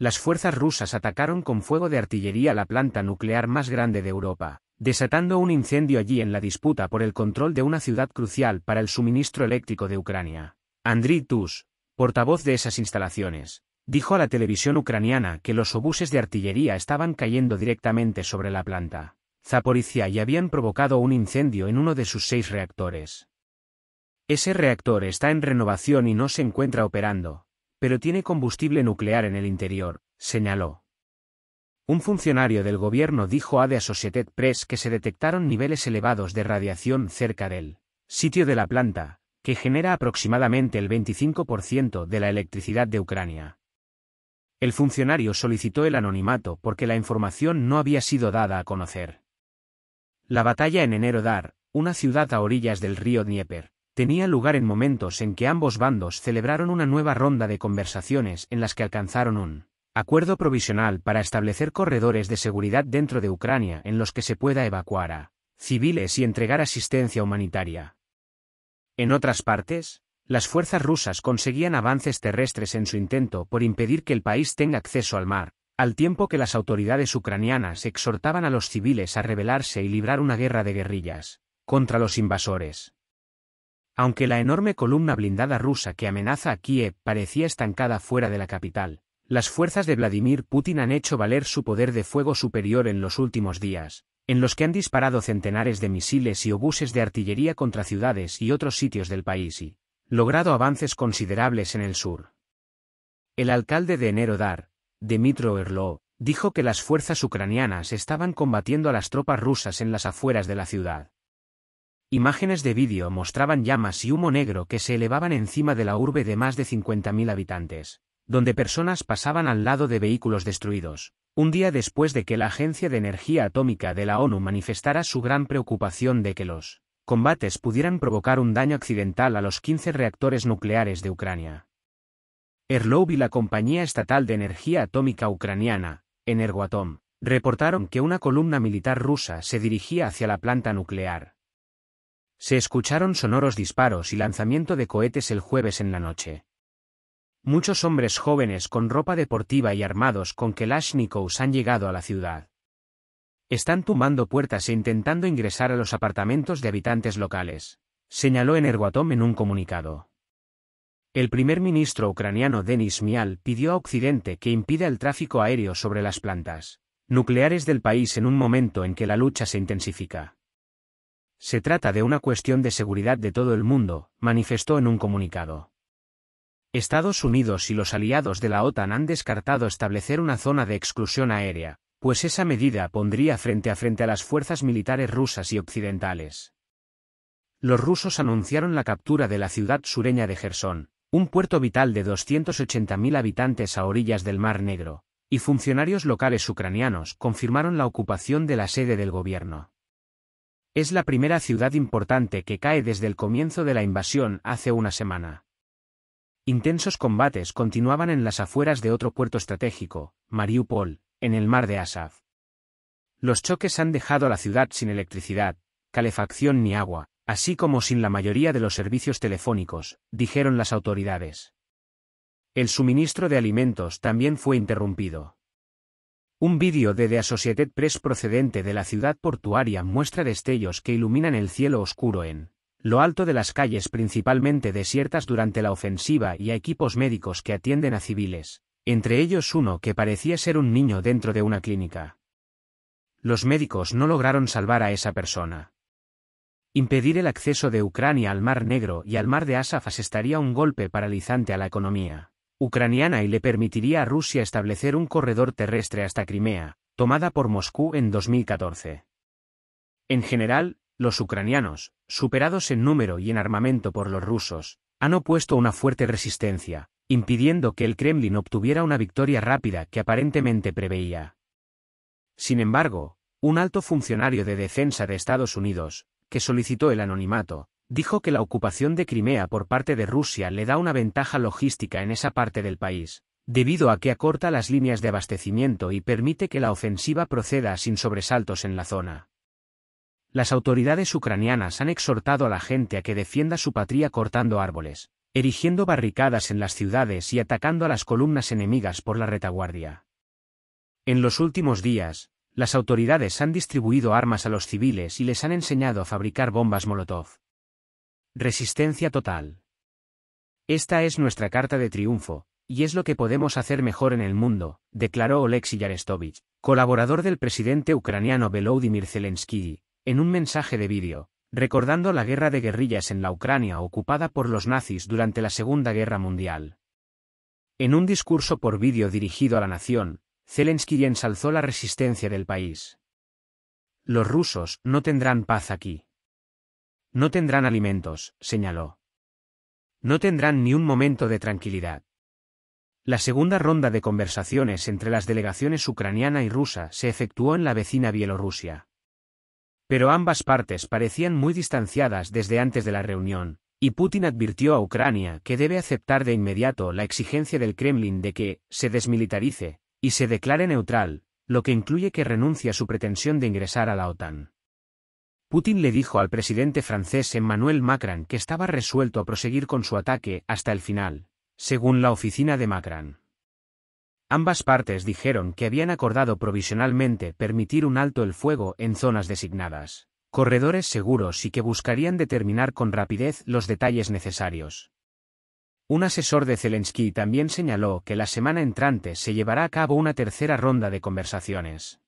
las fuerzas rusas atacaron con fuego de artillería la planta nuclear más grande de Europa, desatando un incendio allí en la disputa por el control de una ciudad crucial para el suministro eléctrico de Ucrania. Andriy Tush, portavoz de esas instalaciones, dijo a la televisión ucraniana que los obuses de artillería estaban cayendo directamente sobre la planta. Zaporizhia y habían provocado un incendio en uno de sus seis reactores. Ese reactor está en renovación y no se encuentra operando, pero tiene combustible nuclear en el interior, señaló. Un funcionario del gobierno dijo a The Associated Press que se detectaron niveles elevados de radiación cerca del sitio de la planta, que genera aproximadamente el 25% de la electricidad de Ucrania. El funcionario solicitó el anonimato porque la información no había sido dada a conocer. La batalla en enero Dar, una ciudad a orillas del río Dnieper, tenía lugar en momentos en que ambos bandos celebraron una nueva ronda de conversaciones en las que alcanzaron un acuerdo provisional para establecer corredores de seguridad dentro de Ucrania en los que se pueda evacuar a civiles y entregar asistencia humanitaria. En otras partes, las fuerzas rusas conseguían avances terrestres en su intento por impedir que el país tenga acceso al mar, al tiempo que las autoridades ucranianas exhortaban a los civiles a rebelarse y librar una guerra de guerrillas contra los invasores. Aunque la enorme columna blindada rusa que amenaza a Kiev parecía estancada fuera de la capital, las fuerzas de Vladimir Putin han hecho valer su poder de fuego superior en los últimos días, en los que han disparado centenares de misiles y obuses de artillería contra ciudades y otros sitios del país y logrado avances considerables en el sur. El alcalde de Enerodar, Dmitro Erlo, dijo que las fuerzas ucranianas estaban combatiendo a las tropas rusas en las afueras de la ciudad. Imágenes de vídeo mostraban llamas y humo negro que se elevaban encima de la urbe de más de 50.000 habitantes, donde personas pasaban al lado de vehículos destruidos, un día después de que la Agencia de Energía Atómica de la ONU manifestara su gran preocupación de que los combates pudieran provocar un daño accidental a los 15 reactores nucleares de Ucrania. Erlov y la Compañía Estatal de Energía Atómica Ucraniana, Energoatom, reportaron que una columna militar rusa se dirigía hacia la planta nuclear se escucharon sonoros disparos y lanzamiento de cohetes el jueves en la noche. Muchos hombres jóvenes con ropa deportiva y armados con kelashnikovs han llegado a la ciudad. Están tumbando puertas e intentando ingresar a los apartamentos de habitantes locales, señaló Energoatom en un comunicado. El primer ministro ucraniano Denis Mial pidió a Occidente que impida el tráfico aéreo sobre las plantas nucleares del país en un momento en que la lucha se intensifica. Se trata de una cuestión de seguridad de todo el mundo, manifestó en un comunicado. Estados Unidos y los aliados de la OTAN han descartado establecer una zona de exclusión aérea, pues esa medida pondría frente a frente a las fuerzas militares rusas y occidentales. Los rusos anunciaron la captura de la ciudad sureña de Gerson, un puerto vital de 280.000 habitantes a orillas del Mar Negro, y funcionarios locales ucranianos confirmaron la ocupación de la sede del gobierno. Es la primera ciudad importante que cae desde el comienzo de la invasión hace una semana. Intensos combates continuaban en las afueras de otro puerto estratégico, Mariupol, en el mar de Asaf. Los choques han dejado a la ciudad sin electricidad, calefacción ni agua, así como sin la mayoría de los servicios telefónicos, dijeron las autoridades. El suministro de alimentos también fue interrumpido. Un vídeo de The Associated Press procedente de la ciudad portuaria muestra destellos que iluminan el cielo oscuro en lo alto de las calles principalmente desiertas durante la ofensiva y a equipos médicos que atienden a civiles, entre ellos uno que parecía ser un niño dentro de una clínica. Los médicos no lograron salvar a esa persona. Impedir el acceso de Ucrania al Mar Negro y al Mar de Asafas estaría un golpe paralizante a la economía ucraniana y le permitiría a Rusia establecer un corredor terrestre hasta Crimea, tomada por Moscú en 2014. En general, los ucranianos, superados en número y en armamento por los rusos, han opuesto una fuerte resistencia, impidiendo que el Kremlin obtuviera una victoria rápida que aparentemente preveía. Sin embargo, un alto funcionario de defensa de Estados Unidos, que solicitó el anonimato, dijo que la ocupación de Crimea por parte de Rusia le da una ventaja logística en esa parte del país, debido a que acorta las líneas de abastecimiento y permite que la ofensiva proceda sin sobresaltos en la zona. Las autoridades ucranianas han exhortado a la gente a que defienda su patria cortando árboles, erigiendo barricadas en las ciudades y atacando a las columnas enemigas por la retaguardia. En los últimos días, las autoridades han distribuido armas a los civiles y les han enseñado a fabricar bombas Molotov. Resistencia total. Esta es nuestra carta de triunfo, y es lo que podemos hacer mejor en el mundo, declaró Oleksiy Yarestovich, colaborador del presidente ucraniano Volodymyr Zelensky, en un mensaje de vídeo, recordando la guerra de guerrillas en la Ucrania ocupada por los nazis durante la Segunda Guerra Mundial. En un discurso por vídeo dirigido a la nación, Zelensky ensalzó la resistencia del país. Los rusos no tendrán paz aquí. No tendrán alimentos, señaló. No tendrán ni un momento de tranquilidad. La segunda ronda de conversaciones entre las delegaciones ucraniana y rusa se efectuó en la vecina Bielorrusia. Pero ambas partes parecían muy distanciadas desde antes de la reunión, y Putin advirtió a Ucrania que debe aceptar de inmediato la exigencia del Kremlin de que se desmilitarice y se declare neutral, lo que incluye que renuncie a su pretensión de ingresar a la OTAN. Putin le dijo al presidente francés Emmanuel Macron que estaba resuelto a proseguir con su ataque hasta el final, según la oficina de Macron. Ambas partes dijeron que habían acordado provisionalmente permitir un alto el fuego en zonas designadas, corredores seguros y que buscarían determinar con rapidez los detalles necesarios. Un asesor de Zelensky también señaló que la semana entrante se llevará a cabo una tercera ronda de conversaciones.